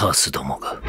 カースどもが。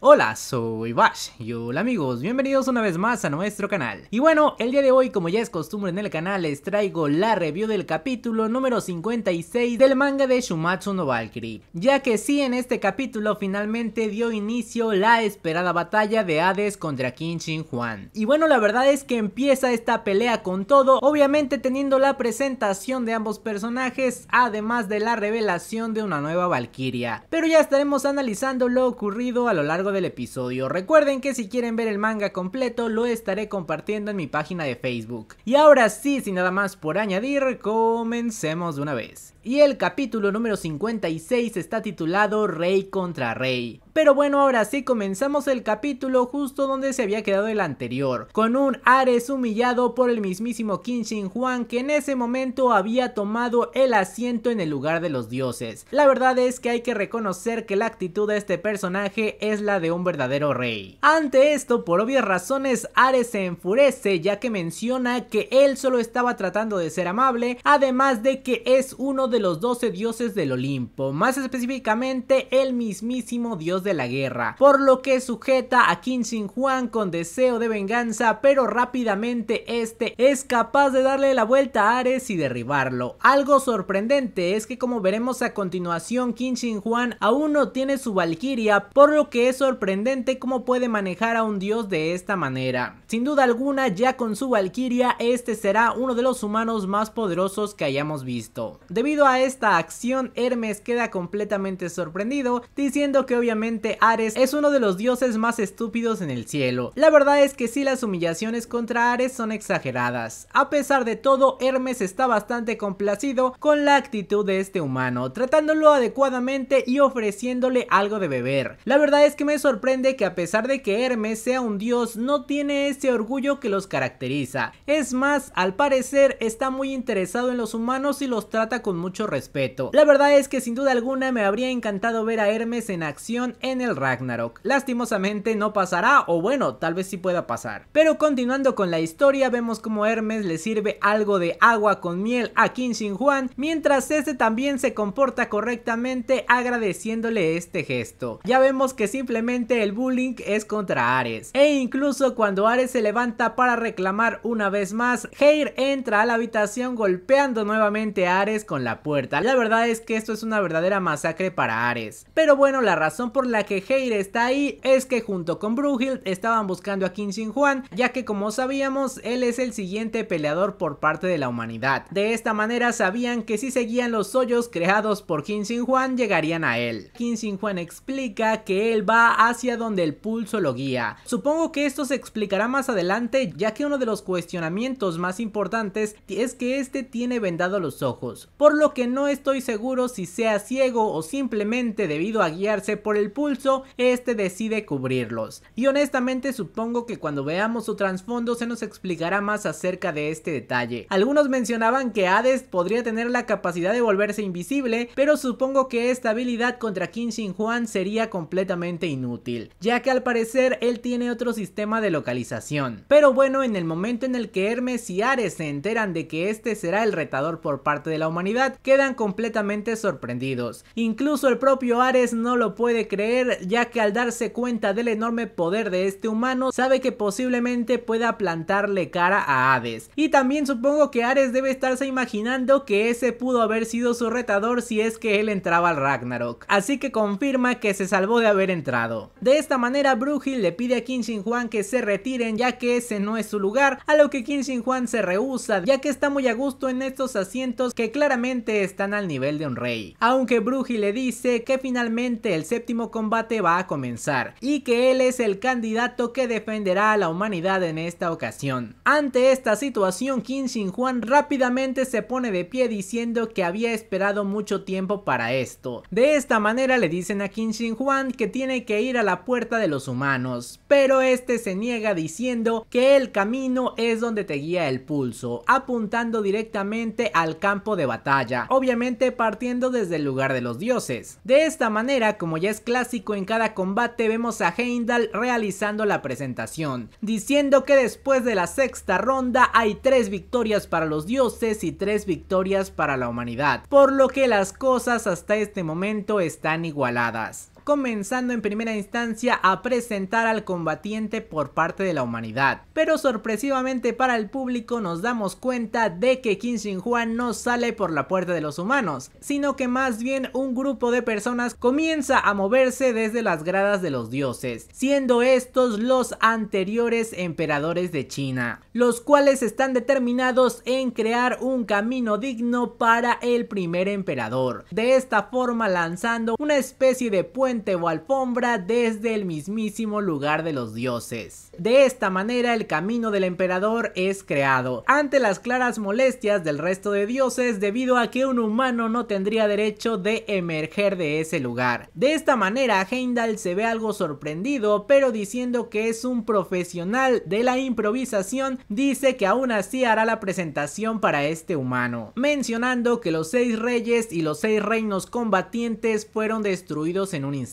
Hola, soy Bash y hola amigos, bienvenidos una vez más a nuestro canal. Y bueno, el día de hoy como ya es costumbre en el canal les traigo la review del capítulo número 56 del manga de Shumatsu no Valkyrie, ya que sí en este capítulo finalmente dio inicio la esperada batalla de Hades contra King Shin Juan. Y bueno, la verdad es que empieza esta pelea con todo, obviamente teniendo la presentación de ambos personajes, además de la revelación de una nueva Valkyria. Pero ya estaremos analizando lo ocurrido a lo largo del episodio. Recuerden que si quieren ver el manga completo lo estaré compartiendo en mi página de Facebook. Y ahora sí, sin nada más por añadir, comencemos de una vez y el capítulo número 56 está titulado Rey contra Rey. Pero bueno, ahora sí comenzamos el capítulo justo donde se había quedado el anterior, con un Ares humillado por el mismísimo Qin Shin Huang que en ese momento había tomado el asiento en el lugar de los dioses. La verdad es que hay que reconocer que la actitud de este personaje es la de un verdadero rey. Ante esto, por obvias razones, Ares se enfurece ya que menciona que él solo estaba tratando de ser amable, además de que es uno de los 12 dioses del Olimpo, más específicamente el mismísimo dios de la guerra, por lo que sujeta a king Shin Juan con deseo de venganza, pero rápidamente este es capaz de darle la vuelta a Ares y derribarlo. Algo sorprendente es que como veremos a continuación, king Shin Juan aún no tiene su valquiria, por lo que es sorprendente cómo puede manejar a un dios de esta manera. Sin duda alguna, ya con su valquiria, este será uno de los humanos más poderosos que hayamos visto. Debido a esta acción, Hermes queda completamente sorprendido, diciendo que obviamente Ares es uno de los dioses más estúpidos en el cielo. La verdad es que sí las humillaciones contra Ares son exageradas. A pesar de todo, Hermes está bastante complacido con la actitud de este humano, tratándolo adecuadamente y ofreciéndole algo de beber. La verdad es que me sorprende que a pesar de que Hermes sea un dios, no tiene ese orgullo que los caracteriza. Es más, al parecer está muy interesado en los humanos y los trata con mucho respeto. La verdad es que sin duda alguna me habría encantado ver a Hermes en acción en el Ragnarok. Lastimosamente no pasará, o bueno, tal vez sí pueda pasar. Pero continuando con la historia, vemos como Hermes le sirve algo de agua con miel a Qin Sin Juan mientras este también se comporta correctamente agradeciéndole este gesto. Ya vemos que simplemente el bullying es contra Ares. E incluso cuando Ares se levanta para reclamar una vez más, Heir entra a la habitación golpeando nuevamente a Ares con la puerta. La verdad es que esto es una verdadera masacre para Ares. Pero bueno, la razón por la que Heir está ahí es que junto con Brughild estaban buscando a King Sin Juan, ya que como sabíamos, él es el siguiente peleador por parte de la humanidad. De esta manera sabían que si seguían los hoyos creados por King Sin Juan llegarían a él. King Sin Juan explica que él va hacia donde el pulso lo guía. Supongo que esto se explicará más adelante, ya que uno de los cuestionamientos más importantes es que este tiene vendado los ojos, por lo que no estoy seguro si sea ciego o simplemente debido a guiarse por el pulso, este decide cubrirlos. Y honestamente supongo que cuando veamos su trasfondo se nos explicará más acerca de este detalle. Algunos mencionaban que Hades podría tener la capacidad de volverse invisible, pero supongo que esta habilidad contra Kim Juan sería completamente inútil, ya que al parecer él tiene otro sistema de localización. Pero bueno, en el momento en el que Hermes y Ares se enteran de que este será el retador por parte de la humanidad, quedan completamente sorprendidos. Incluso el propio Ares no lo puede creer ya que al darse cuenta del enorme poder de este humano sabe que posiblemente pueda plantarle cara a Hades. Y también supongo que Ares debe estarse imaginando que ese pudo haber sido su retador si es que él entraba al Ragnarok. Así que confirma que se salvó de haber entrado. De esta manera Brugil le pide a Kim Shin Juan que se retiren ya que ese no es su lugar, a lo que Kim Shin Juan se rehúsa ya que está muy a gusto en estos asientos que claramente están al nivel de un rey. Aunque Bruji le dice que finalmente el séptimo combate va a comenzar y que él es el candidato que defenderá a la humanidad en esta ocasión. Ante esta situación, Qin Shin rápidamente se pone de pie diciendo que había esperado mucho tiempo para esto. De esta manera le dicen a Qin Shin que tiene que ir a la puerta de los humanos, pero este se niega diciendo que el camino es donde te guía el pulso, apuntando directamente al campo de batalla obviamente partiendo desde el lugar de los dioses. De esta manera, como ya es clásico en cada combate, vemos a Heimdall realizando la presentación, diciendo que después de la sexta ronda hay tres victorias para los dioses y tres victorias para la humanidad, por lo que las cosas hasta este momento están igualadas comenzando en primera instancia a presentar al combatiente por parte de la humanidad. Pero sorpresivamente para el público nos damos cuenta de que Qin Shi no sale por la puerta de los humanos, sino que más bien un grupo de personas comienza a moverse desde las gradas de los dioses, siendo estos los anteriores emperadores de China, los cuales están determinados en crear un camino digno para el primer emperador, de esta forma lanzando una especie de puente o alfombra desde el mismísimo lugar de los dioses. De esta manera el camino del emperador es creado, ante las claras molestias del resto de dioses debido a que un humano no tendría derecho de emerger de ese lugar. De esta manera Heimdall se ve algo sorprendido pero diciendo que es un profesional de la improvisación dice que aún así hará la presentación para este humano, mencionando que los seis reyes y los seis reinos combatientes fueron destruidos en un instante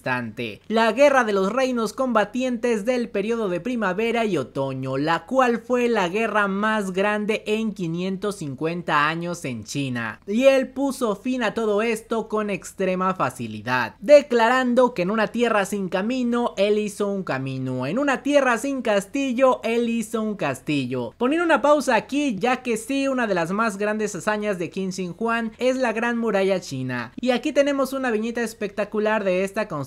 la guerra de los reinos combatientes del periodo de primavera y otoño, la cual fue la guerra más grande en 550 años en China. Y él puso fin a todo esto con extrema facilidad, declarando que en una tierra sin camino, él hizo un camino, en una tierra sin castillo, él hizo un castillo. Poniendo una pausa aquí, ya que sí, una de las más grandes hazañas de Qin Shi Huang es la Gran Muralla China. Y aquí tenemos una viñeta espectacular de esta construcción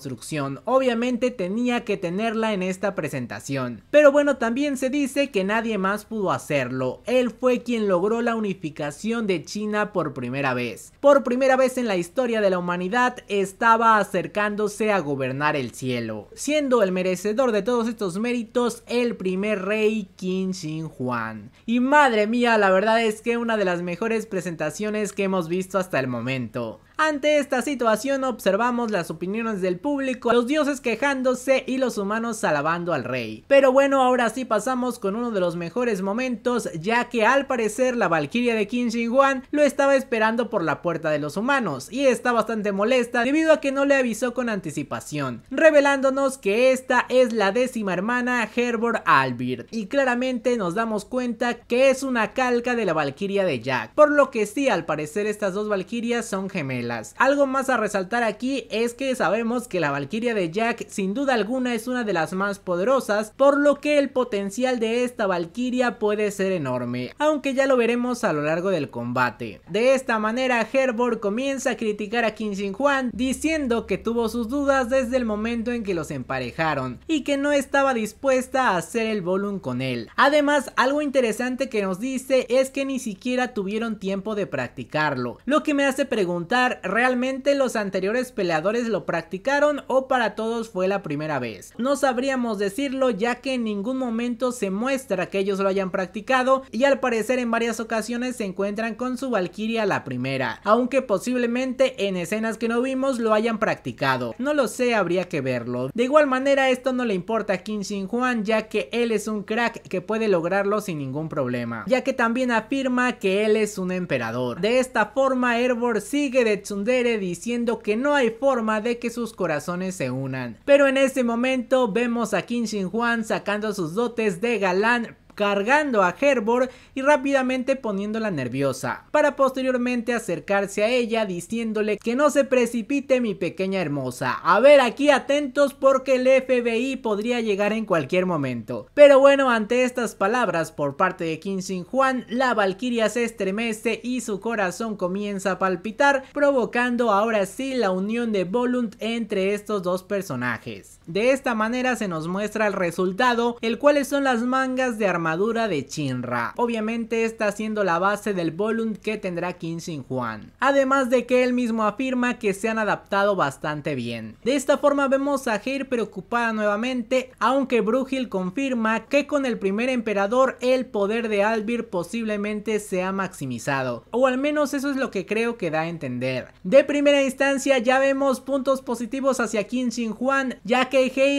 obviamente tenía que tenerla en esta presentación. Pero bueno, también se dice que nadie más pudo hacerlo, él fue quien logró la unificación de China por primera vez. Por primera vez en la historia de la humanidad estaba acercándose a gobernar el cielo, siendo el merecedor de todos estos méritos el primer rey Qin Shi Huang. Y madre mía, la verdad es que una de las mejores presentaciones que hemos visto hasta el momento. Ante esta situación observamos las opiniones del público, los dioses quejándose y los humanos alabando al rey. Pero bueno, ahora sí pasamos con uno de los mejores momentos, ya que al parecer la valquiria de Qin Shi lo estaba esperando por la puerta de los humanos y está bastante molesta debido a que no le avisó con anticipación, revelándonos que esta es la décima hermana Herbor Albir y claramente nos damos cuenta que es una calca de la valquiria de Jack, por lo que sí al parecer estas dos valquirias son gemelas. Algo más a resaltar aquí es que sabemos que la Valquiria de Jack sin duda alguna es una de las más poderosas, por lo que el potencial de esta Valquiria puede ser enorme, aunque ya lo veremos a lo largo del combate. De esta manera Herbor comienza a criticar a Kim Jin Juan, diciendo que tuvo sus dudas desde el momento en que los emparejaron y que no estaba dispuesta a hacer el volumen con él. Además, algo interesante que nos dice es que ni siquiera tuvieron tiempo de practicarlo, lo que me hace preguntar ¿realmente los anteriores peleadores lo practicaron o para todos fue la primera vez? No sabríamos decirlo ya que en ningún momento se muestra que ellos lo hayan practicado y al parecer en varias ocasiones se encuentran con su Valkyria la primera, aunque posiblemente en escenas que no vimos lo hayan practicado. No lo sé, habría que verlo. De igual manera esto no le importa a Kim Shin Juan ya que él es un crack que puede lograrlo sin ningún problema, ya que también afirma que él es un emperador. De esta forma Erbor sigue de Tsundere diciendo que no hay forma de que sus corazones se unan. Pero en ese momento vemos a Kim Shin Hwan sacando sus dotes de galán cargando a Herbor y rápidamente poniéndola nerviosa, para posteriormente acercarse a ella diciéndole que no se precipite mi pequeña hermosa. A ver aquí atentos porque el FBI podría llegar en cualquier momento. Pero bueno, ante estas palabras por parte de Kim Sin Juan, la Valkyria se estremece y su corazón comienza a palpitar, provocando ahora sí la unión de Volunt entre estos dos personajes. De esta manera se nos muestra el resultado, el cual son las mangas de armadura de Chinra. Obviamente está siendo la base del volumen que tendrá Qin Sin Juan. Además de que él mismo afirma que se han adaptado bastante bien. De esta forma vemos a Heir preocupada nuevamente, aunque Brugil confirma que con el primer emperador el poder de Albir posiblemente se ha maximizado. O al menos eso es lo que creo que da a entender. De primera instancia ya vemos puntos positivos hacia Qin Sin Juan, ya que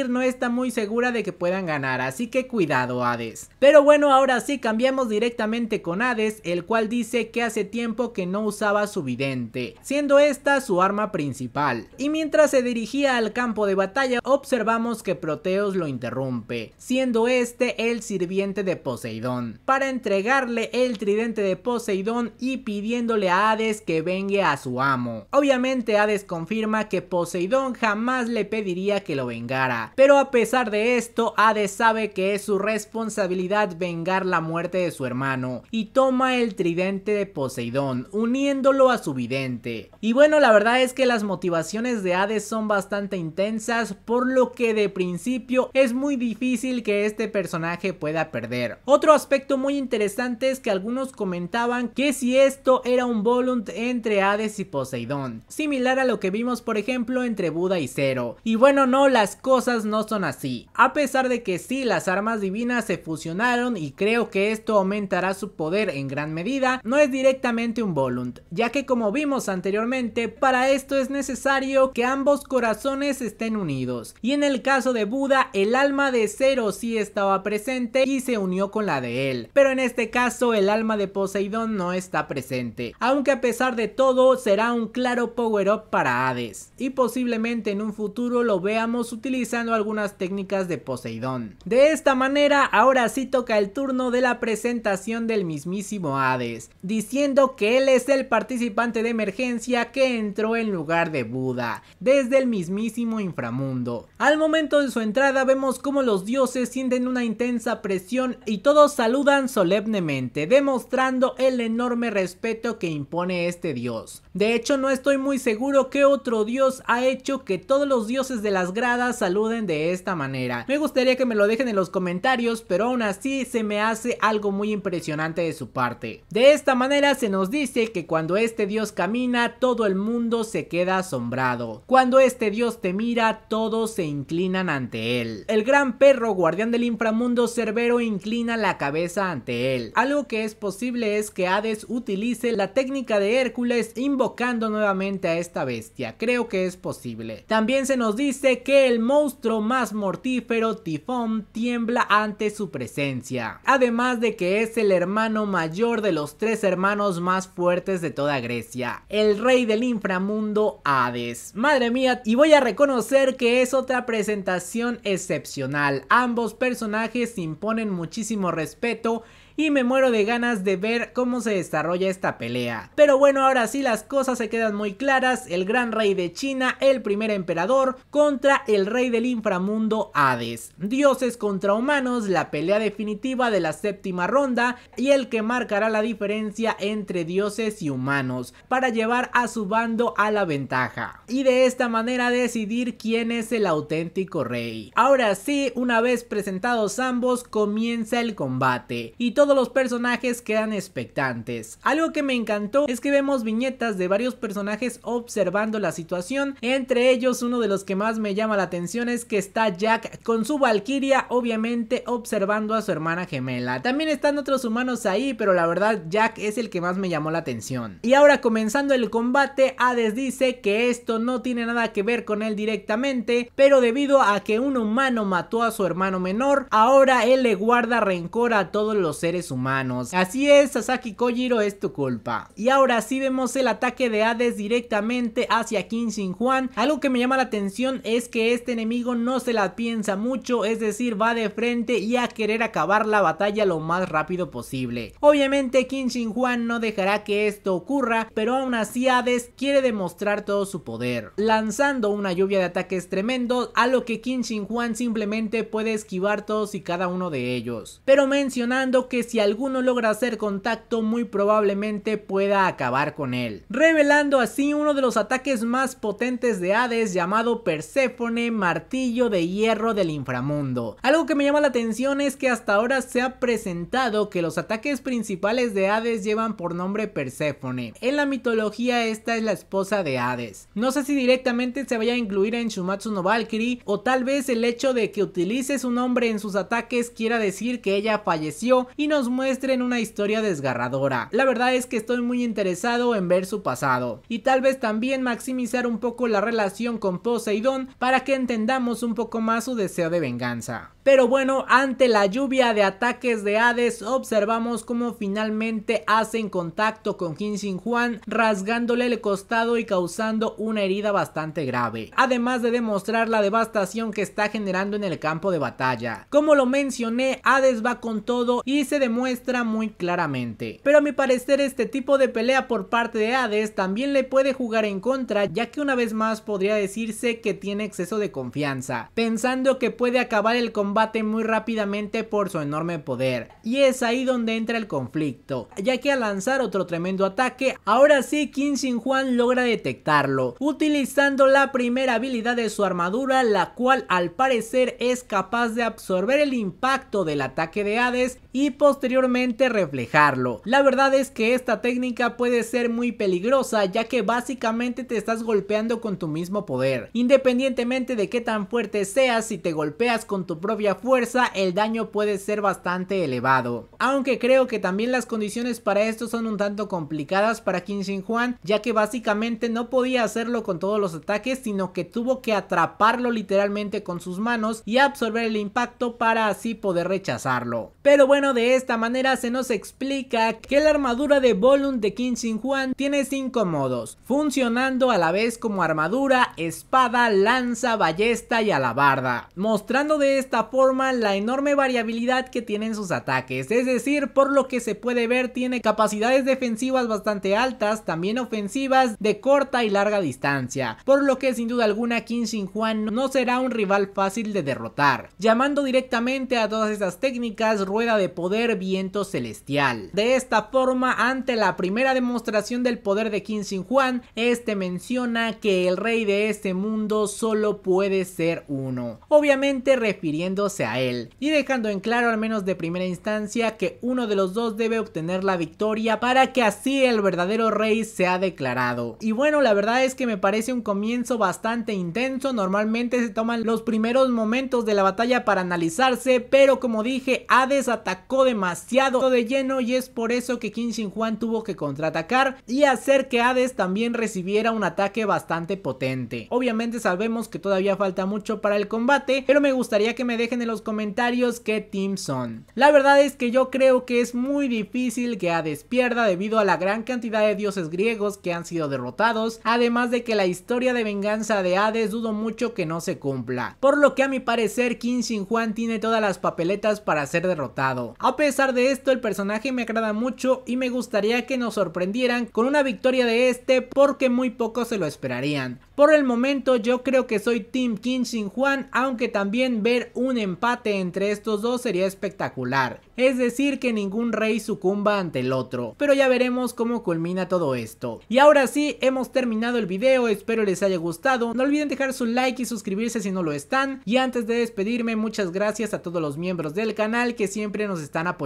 no está muy segura de que puedan ganar, así que cuidado Hades. Pero bueno, ahora sí cambiamos directamente con Hades, el cual dice que hace tiempo que no usaba su vidente, siendo esta su arma principal. Y mientras se dirigía al campo de batalla, observamos que Proteos lo interrumpe, siendo este el sirviente de Poseidón, para entregarle el tridente de Poseidón y pidiéndole a Hades que vengue a su amo. Obviamente Hades confirma que Poseidón jamás le pediría que lo venga pero a pesar de esto, Hades sabe que es su responsabilidad vengar la muerte de su hermano y toma el tridente de Poseidón, uniéndolo a su vidente. Y bueno, la verdad es que las motivaciones de Hades son bastante intensas, por lo que de principio es muy difícil que este personaje pueda perder. Otro aspecto muy interesante es que algunos comentaban que si esto era un volunt entre Hades y Poseidón, similar a lo que vimos por ejemplo entre Buda y Cero. Y bueno, no, las cosas no son así. A pesar de que si las armas divinas se fusionaron y creo que esto aumentará su poder en gran medida, no es directamente un Volunt, ya que como vimos anteriormente, para esto es necesario que ambos corazones estén unidos. Y en el caso de Buda, el alma de Zero sí estaba presente y se unió con la de él. Pero en este caso, el alma de Poseidón no está presente. Aunque a pesar de todo, será un claro power-up para Hades. Y posiblemente en un futuro lo veamos utilizando utilizando algunas técnicas de Poseidón. De esta manera, ahora sí toca el turno de la presentación del mismísimo Hades, diciendo que él es el participante de emergencia que entró en lugar de Buda, desde el mismísimo inframundo. Al momento de su entrada vemos cómo los dioses sienten una intensa presión y todos saludan solemnemente, demostrando el enorme respeto que impone este dios. De hecho, no estoy muy seguro que otro dios ha hecho que todos los dioses de las gradas saluden de esta manera. Me gustaría que me lo dejen en los comentarios, pero aún así se me hace algo muy impresionante de su parte. De esta manera se nos dice que cuando este dios camina, todo el mundo se queda asombrado. Cuando este dios te mira, todos se inclinan ante él. El gran perro guardián del inframundo Cerbero inclina la cabeza ante él. Algo que es posible es que Hades utilice la técnica de Hércules invocando nuevamente a esta bestia. Creo que es posible. También se nos dice que el monstruo más mortífero Tifón tiembla ante su presencia, además de que es el hermano mayor de los tres hermanos más fuertes de toda Grecia, el rey del inframundo Hades. Madre mía, y voy a reconocer que es otra presentación excepcional, ambos personajes imponen muchísimo respeto y me muero de ganas de ver cómo se desarrolla esta pelea. Pero bueno, ahora sí las cosas se quedan muy claras, el gran rey de China, el primer emperador, contra el rey del inframundo Hades. Dioses contra humanos, la pelea definitiva de la séptima ronda y el que marcará la diferencia entre dioses y humanos para llevar a su bando a la ventaja y de esta manera decidir quién es el auténtico rey. Ahora sí, una vez presentados ambos comienza el combate y todo todos los personajes quedan expectantes. Algo que me encantó es que vemos viñetas de varios personajes observando la situación, entre ellos uno de los que más me llama la atención es que está Jack con su Valkyria obviamente observando a su hermana gemela. También están otros humanos ahí, pero la verdad Jack es el que más me llamó la atención. Y ahora comenzando el combate, Hades dice que esto no tiene nada que ver con él directamente, pero debido a que un humano mató a su hermano menor, ahora él le guarda rencor a todos los seres humanos. Así es, Sasaki Kojiro es tu culpa. Y ahora sí vemos el ataque de Hades directamente hacia King Juan. Algo que me llama la atención es que este enemigo no se la piensa mucho, es decir, va de frente y a querer acabar la batalla lo más rápido posible. Obviamente King Juan no dejará que esto ocurra, pero aún así Hades quiere demostrar todo su poder, lanzando una lluvia de ataques tremendos a lo que King Juan simplemente puede esquivar todos y cada uno de ellos. Pero mencionando que si alguno logra hacer contacto muy probablemente pueda acabar con él, revelando así uno de los ataques más potentes de Hades llamado Perséfone Martillo de Hierro del Inframundo. Algo que me llama la atención es que hasta ahora se ha presentado que los ataques principales de Hades llevan por nombre Perséfone. En la mitología esta es la esposa de Hades. No sé si directamente se vaya a incluir en Shumatsu no Valkyrie o tal vez el hecho de que utilice su nombre en sus ataques quiera decir que ella falleció y nos muestren una historia desgarradora. La verdad es que estoy muy interesado en ver su pasado y tal vez también maximizar un poco la relación con Poseidón para que entendamos un poco más su deseo de venganza. Pero bueno, ante la lluvia de ataques de Hades observamos cómo finalmente hacen contacto con Jin Sin Juan rasgándole el costado y causando una herida bastante grave. Además de demostrar la devastación que está generando en el campo de batalla. Como lo mencioné, Hades va con todo y se demuestra muy claramente. Pero a mi parecer este tipo de pelea por parte de Hades también le puede jugar en contra ya que una vez más podría decirse que tiene exceso de confianza, pensando que puede acabar el combate muy rápidamente por su enorme poder. Y es ahí donde entra el conflicto, ya que al lanzar otro tremendo ataque, ahora sí Qin Sin Juan logra detectarlo, utilizando la primera habilidad de su armadura, la cual al parecer es capaz de absorber el impacto del ataque de Hades y por posteriormente reflejarlo. La verdad es que esta técnica puede ser muy peligrosa ya que básicamente te estás golpeando con tu mismo poder. Independientemente de qué tan fuerte seas, si te golpeas con tu propia fuerza el daño puede ser bastante elevado. Aunque creo que también las condiciones para esto son un tanto complicadas para Kim sin Juan, ya que básicamente no podía hacerlo con todos los ataques sino que tuvo que atraparlo literalmente con sus manos y absorber el impacto para así poder rechazarlo. Pero bueno de esta manera se nos explica que la armadura de Volunt de Qin Sin Juan tiene 5 modos, funcionando a la vez como armadura, espada, lanza, ballesta y alabarda, mostrando de esta forma la enorme variabilidad que tienen sus ataques, es decir, por lo que se puede ver tiene capacidades defensivas bastante altas, también ofensivas de corta y larga distancia, por lo que sin duda alguna Qin Sin Juan no será un rival fácil de derrotar, llamando directamente a todas estas técnicas rueda de poder viento celestial. De esta forma, ante la primera demostración del poder de Qin Sin Juan este menciona que el rey de este mundo solo puede ser uno, obviamente refiriéndose a él, y dejando en claro al menos de primera instancia que uno de los dos debe obtener la victoria para que así el verdadero rey sea declarado. Y bueno, la verdad es que me parece un comienzo bastante intenso, normalmente se toman los primeros momentos de la batalla para analizarse, pero como dije, Hades atacó de demasiado de lleno y es por eso que Kim Shin Juan tuvo que contraatacar y hacer que Hades también recibiera un ataque bastante potente. Obviamente sabemos que todavía falta mucho para el combate, pero me gustaría que me dejen en los comentarios qué team son. La verdad es que yo creo que es muy difícil que Hades pierda debido a la gran cantidad de dioses griegos que han sido derrotados, además de que la historia de venganza de Hades dudo mucho que no se cumpla. Por lo que a mi parecer Kim Shin Juan tiene todas las papeletas para ser derrotado pesar de esto, el personaje me agrada mucho y me gustaría que nos sorprendieran con una victoria de este porque muy pocos se lo esperarían. Por el momento yo creo que soy Team Kim Shin Juan, aunque también ver un empate entre estos dos sería espectacular. Es decir, que ningún rey sucumba ante el otro. Pero ya veremos cómo culmina todo esto. Y ahora sí, hemos terminado el video, espero les haya gustado. No olviden dejar su like y suscribirse si no lo están. Y antes de despedirme, muchas gracias a todos los miembros del canal que siempre nos están apoyando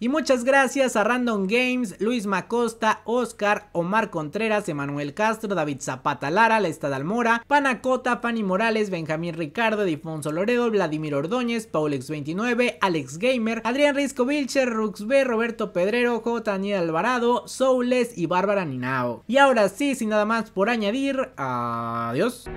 y muchas gracias a Random Games, Luis Macosta, Oscar, Omar Contreras, Emanuel Castro, David Zapata Lara, La Almora, Panacota, Pani Morales, Benjamín Ricardo, Difonso Loredo, Vladimir Ordóñez, Paulex29, Alex Gamer, Adrián Risco Vilcher, B, Roberto Pedrero, J. Alvarado, Soules y Bárbara Ninao. Y ahora sí, sin nada más por añadir, adiós.